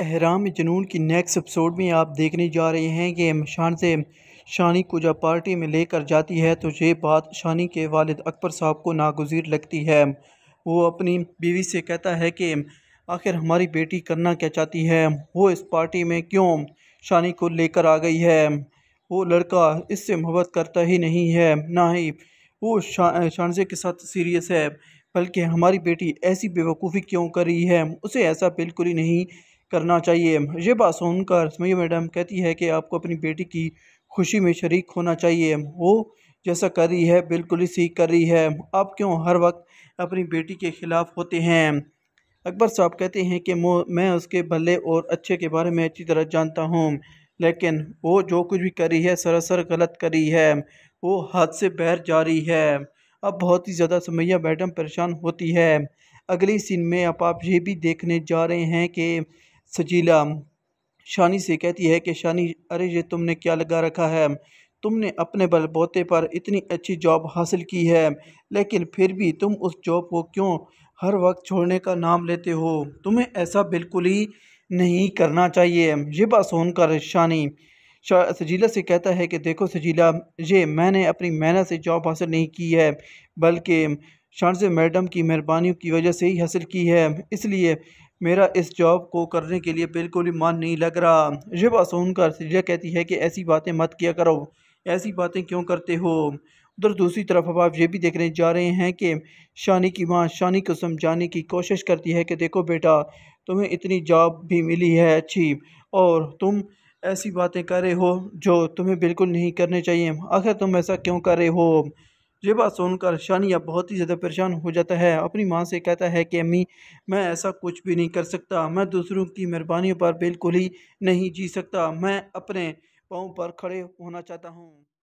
अहराम जुनून की next episode में आप देखने जा रहे हैं कि शान से शानी को जब पार्टी में लेकर जाती है तो ये बात शानी के वालिद अकबर साहब को नागजीर लगती है वो अपनी बीवी से कहता है कि आखिर हमारी बेटी करना क्या चाहती है वो इस पार्टी में क्यों शानी को लेकर आ गई है वो लड़का इससे मोहब्बत करता ही नहीं है ना ही वो शा, शानजे के साथ सीरियस है बल्कि हमारी बेटी ऐसी बेवकूफ़ी क्यों कर रही है उसे ऐसा बिल्कुल ही नहीं करना चाहिए ये बात सुनकर असमैया मैडम कहती है कि आपको अपनी बेटी की खुशी में शरीक होना चाहिए वो जैसा कर रही है बिल्कुल ही सीख कर रही है आप क्यों हर वक्त अपनी बेटी के ख़िलाफ़ होते हैं अकबर साहब कहते हैं कि मैं उसके भले और अच्छे के बारे में अच्छी तरह जानता हूँ लेकिन वो जो कुछ भी कर रही है सरासर गलत कर रही है वो हाथ से बहर जा रही है अब बहुत ही ज़्यादा समैया मैडम परेशान होती है अगली सीन में अब आप ये भी देखने जा रहे हैं कि सजीला शानी से कहती है कि शानी अरे ये तुमने क्या लगा रखा है तुमने अपने बलबोते पर इतनी अच्छी जॉब हासिल की है लेकिन फिर भी तुम उस जॉब को क्यों हर वक्त छोड़ने का नाम लेते हो तुम्हें ऐसा बिल्कुल ही नहीं करना चाहिए ये बात सुनकर शानी सजीला से कहता है कि देखो सजीला ये मैंने अपनी मेहनत से जॉब हासिल नहीं की है बल्कि शानज मैडम की मेहरबानियों की वजह से ही हासिल की है इसलिए मेरा इस जॉब को करने के लिए बिल्कुल ही मन नहीं लग रहा रिबा सुनकर सिजा कहती है कि ऐसी बातें मत किया करो ऐसी बातें क्यों करते हो उधर दूसरी तरफ अब आप ये भी देखने जा रहे हैं कि शानी की माँ शानी को समझाने की कोशिश करती है कि देखो बेटा तुम्हें इतनी जॉब भी मिली है अच्छी और तुम ऐसी बातें कर रहे हो जो तुम्हें बिल्कुल नहीं करने चाहिए आखिर तुम ऐसा क्यों कर रहे हो ये बात सुनकर शानिया बहुत ही ज़्यादा परेशान हो जाता है अपनी माँ से कहता है कि अम्मी मैं ऐसा कुछ भी नहीं कर सकता मैं दूसरों की मेहरबानी पर बिल्कुल ही नहीं जी सकता मैं अपने पाँव पर खड़े होना चाहता हूँ